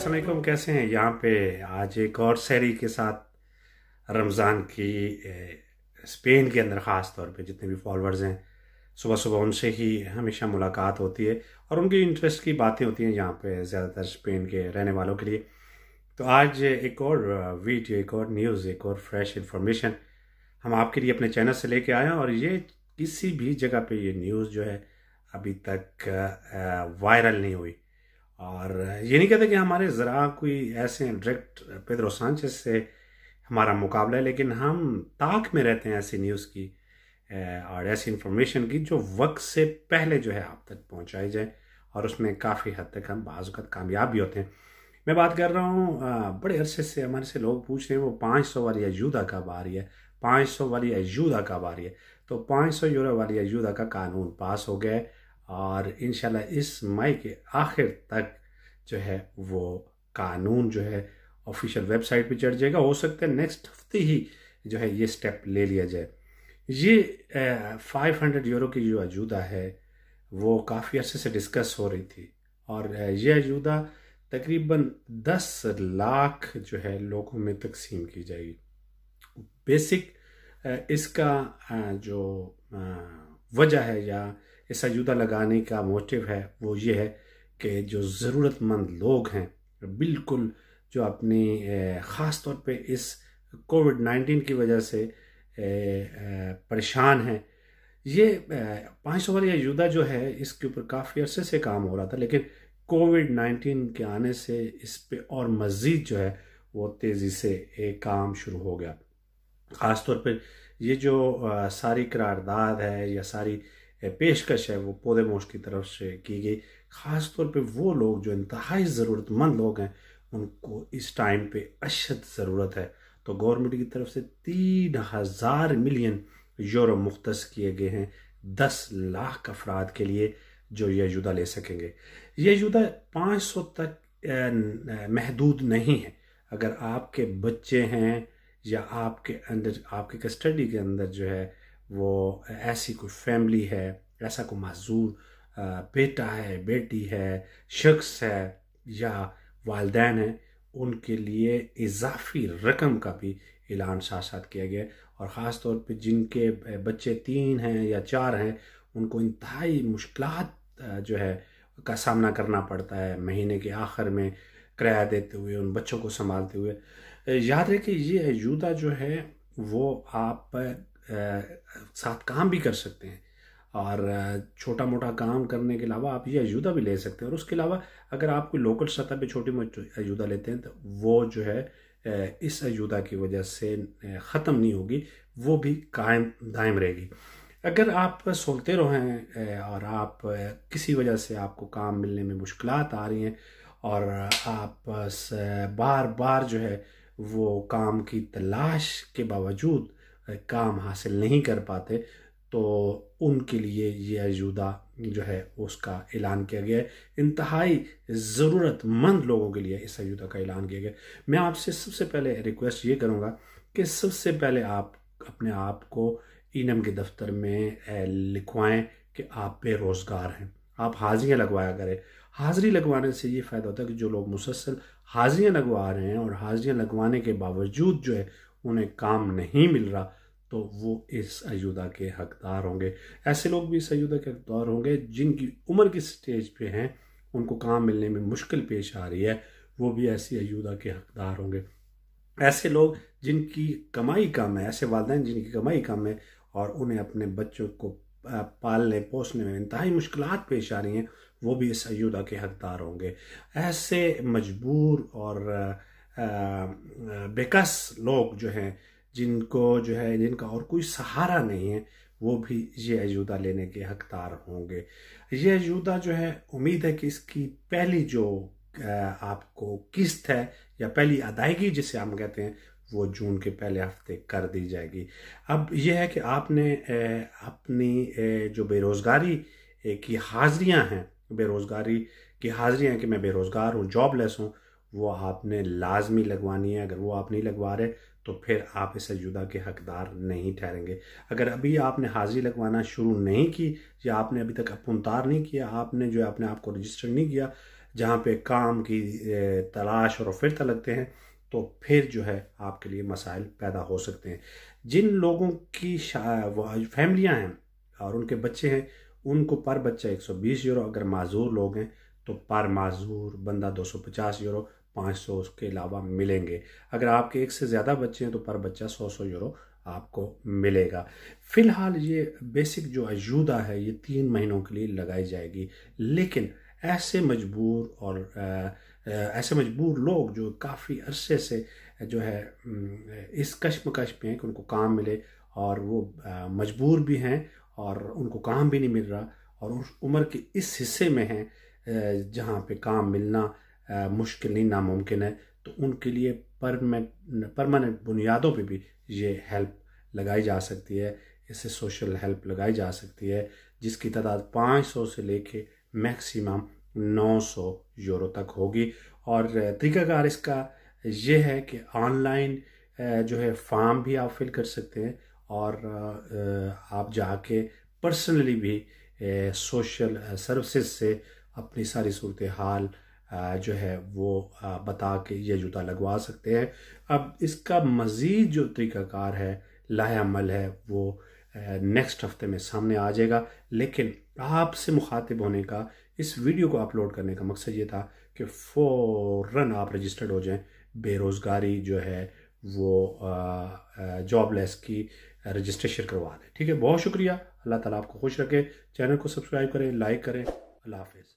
असलकुम कैसे हैं यहाँ पे आज एक और सैरी के साथ रमज़ान की स्पेन के अंदर ख़ास तौर पे जितने भी फॉलोअर्स हैं सुबह सुबह उनसे ही हमेशा मुलाकात होती है और उनकी इंटरेस्ट की बातें होती हैं यहाँ पे ज़्यादातर स्पेन के रहने वालों के लिए तो आज एक और वीडियो एक और न्यूज़ एक और फ्रेश इन्फॉर्मेशन हम आपके लिए अपने चैनल से लेके आए हैं और ये किसी भी जगह पे ये न्यूज़ जो है अभी तक वायरल नहीं हुई और ये नहीं कहते कि हमारे ज़रा कोई ऐसे हैं डायरेक्ट पेद्रो सांचेस से हमारा मुकाबला है लेकिन हम ताक में रहते हैं ऐसी न्यूज़ की और ऐसी इन्फॉर्मेशन की जो वक्त से पहले जो है आप तक पहुंचाई जाए और उसमें काफ़ी हद तक हम बाज़त कामयाब भी होते हैं मैं बात कर रहा हूँ बड़े अरसे से हमारे से लोग पूछ रहे हैं वो पाँच सौ वाली अजूदा कब आ रही है पाँच सौ वाली अजूदा कब आ रही है तो पाँच सौ यूरो वाली अजूदा का कानून पास हो गया है और इन इस मई के आखिर तक जो है वो कानून जो है ऑफिशियल वेबसाइट पे चढ़ जाएगा हो सकता है नेक्स्ट हफ्ते ही जो है ये स्टेप ले लिया जाए ये फाइव हंड्रेड यूरो की जो अजूदा है वो काफ़ी अच्छे से डिस्कस हो रही थी और ये अजूदा तकरीबन दस लाख जो है लोगों में तकसीम की जाएगी बेसिक इसका जो वजह है या इस आयुदा लगाने का मोटिव है वो ये है कि जो ज़रूरतमंद लोग हैं बिल्कुल जो अपनी ख़ास तौर पे इस कोविड नाइन्टीन की वजह से परेशान हैं ये पाँच सौ वाली आयुदा जो है इसके ऊपर काफ़ी अरसे से काम हो रहा था लेकिन कोविड नाइन्टीन के आने से इस पर और मज़ीद जो है वो तेज़ी से एक काम शुरू हो गया ख़ास तौर पर ये जो सारी करारदाद है या सारी पेशकश है वो पोदेमोश की तरफ से की गई ख़ास तौर पे वो लोग जो इंतहाई ज़रूरतमंद लोग हैं उनको इस टाइम पे अशद ज़रूरत है तो गवर्नमेंट की तरफ से तीन हज़ार मिलियन यूरो मुख्त किए गए हैं दस लाख अफराद के लिए जो ये युदा ले सकेंगे यह युदा पाँच सौ तक महदूद नहीं है अगर आपके बच्चे हैं या आपके अंदर आपके कस्टडी के अंदर जो है वो ऐसी कोई फैमिली है ऐसा कोई मजदूर बेटा है बेटी है शख्स है या वालदेन है उनके लिए इजाफी रकम का भी ऐलान साथ साथ किया गया और ख़ास तौर पे जिनके बच्चे तीन हैं या चार हैं उनको इंतहाई मुश्किल जो है का सामना करना पड़ता है महीने के आखिर में किराया देते हुए उन बच्चों को संभालते हुए याद रखिए ये अयूदा जो है वो आप साथ काम भी कर सकते हैं और छोटा मोटा काम करने के अलावा आप ये अयुदा भी ले सकते हैं और उसके अलावा अगर आप कोई लोकल सतह पे छोटी मोटी अयुदा लेते हैं तो वो जो है इस अयुदा की वजह से ख़त्म नहीं होगी वो भी कायम दायम रहेगी अगर आप सोलते रहो हैं और आप किसी वजह से आपको काम मिलने में मुश्किल आ रही हैं और आप बार बार जो है वो काम की तलाश के बावजूद काम हासिल नहीं कर पाते तो उनके लिए ये अजूदा जो है उसका ऐलान किया गया है इंतहाई ज़रूरतमंद लोगों के लिए इस अजूदा का ऐलान किया गया मैं आपसे सबसे पहले रिक्वेस्ट ये करूँगा कि सबसे पहले आप अपने आप को इनम के दफ्तर में लिखवाएं कि आप बेरोज़गार हैं आप हाजियाँ लगवाया करें हाज़िरी लगवाने से ये फ़ायदा होता है कि जो लोग मुसलसल हाजियाँ लगवा रहे हैं और हाजियाँ लगवाने के बावजूद जो है उन्हें काम नहीं मिल रहा तो वो इस अयोध्या के हकदार होंगे ऐसे लोग भी इस अयोध्या के हकदार होंगे जिनकी उम्र की स्टेज पे हैं उनको काम मिलने में मुश्किल पेश आ रही है वो भी ऐसी अयोध्या के हकदार होंगे ऐसे लोग जिनकी कमाई कम है ऐसे वालदे जिनकी कमाई कम है और उन्हें अपने बच्चों को पालने पोसने में इंतहाई मुश्किल पेश आ रही हैं वो भी इस अयोध्या के हकदार होंगे ऐसे मजबूर और बेकस लोग जो हैं जिनको जो है जिनका और कोई सहारा नहीं है वो भी ये अयोध्या लेने के हकदार होंगे ये अयोध्या जो है उम्मीद है कि इसकी पहली जो आपको किस्त है या पहली अदायगी जिसे हम कहते हैं वो जून के पहले हफ्ते कर दी जाएगी अब यह है कि आपने अपनी जो बेरोज़गारी की हाजिरियाँ हैं बेरोज़गारी की हाजिरियाँ कि मैं बेरोज़गार हूँ जॉबलेस हूँ वो आपने लाजमी लगवानी है अगर वो आप नहीं लगवा रहे तो फिर आप इस अयुदा के हकदार नहीं ठहरेंगे अगर अभी आपने हाजिरी लगवाना शुरू नहीं की या आपने अभी तक अपनतार नहीं किया आपने जो है अपने आप को रजिस्टर नहीं किया जहाँ पे काम की तलाश और फिर लगते हैं तो फिर जो है आपके लिए मसाइल पैदा हो सकते हैं जिन लोगों की फैमिलियाँ हैं और उनके बच्चे हैं उनको पर बच्चा 120 यूरो अगर माजूर लोग हैं तो पर माजूर बंदा 250 यूरो पाँच सौ उसके अलावा मिलेंगे अगर आपके एक से ज़्यादा बच्चे हैं तो पर बच्चा सौ सौ यूरो आपको मिलेगा फिलहाल ये बेसिक जो अजूदा है ये तीन महीनों के लिए लगाई जाएगी लेकिन ऐसे मजबूर और ऐसे मजबूर लोग जो काफ़ी अरसे से जो है इस कश्मकश में हैं कि उनको काम मिले और वो मजबूर भी हैं और उनको काम भी नहीं मिल रहा और उस उम्र के इस हिस्से में हैं जहाँ पे काम मिलना मुश्किल नहीं नामुमकिन है तो उनके लिए परमानेंट परमानेंट बुनियादों पे भी ये हेल्प लगाई जा सकती है इससे सोशल हेल्प लगाई जा सकती है जिसकी तादाद 500 से लेके मैक्सिमम 900 यूरो तक होगी और तरीकाकार इसका यह है कि ऑनलाइन जो है फॉर्म भी आप फिल कर सकते हैं और आप जाके पर्सनली भी सोशल सर्विसेज से अपनी सारी सूरत हाल जो है वो बता के ये जूता लगवा सकते हैं अब इसका मज़ीद जो तरीकाकार है लाल है वो नेक्स्ट हफ्ते में सामने आ जाएगा लेकिन आपसे मुखातिब होने का इस वीडियो को अपलोड करने का मकसद ये था कि फ़ौर आप रजिस्टर्ड हो जाएं बेरोज़गारी जो है वो जॉबलेस की रजिस्ट्रेशन करवा दें ठीक है बहुत शुक्रिया अल्लाह ताला आपको खुश रखे चैनल को सब्सक्राइब करें लाइक करें अल्लाह हाफ़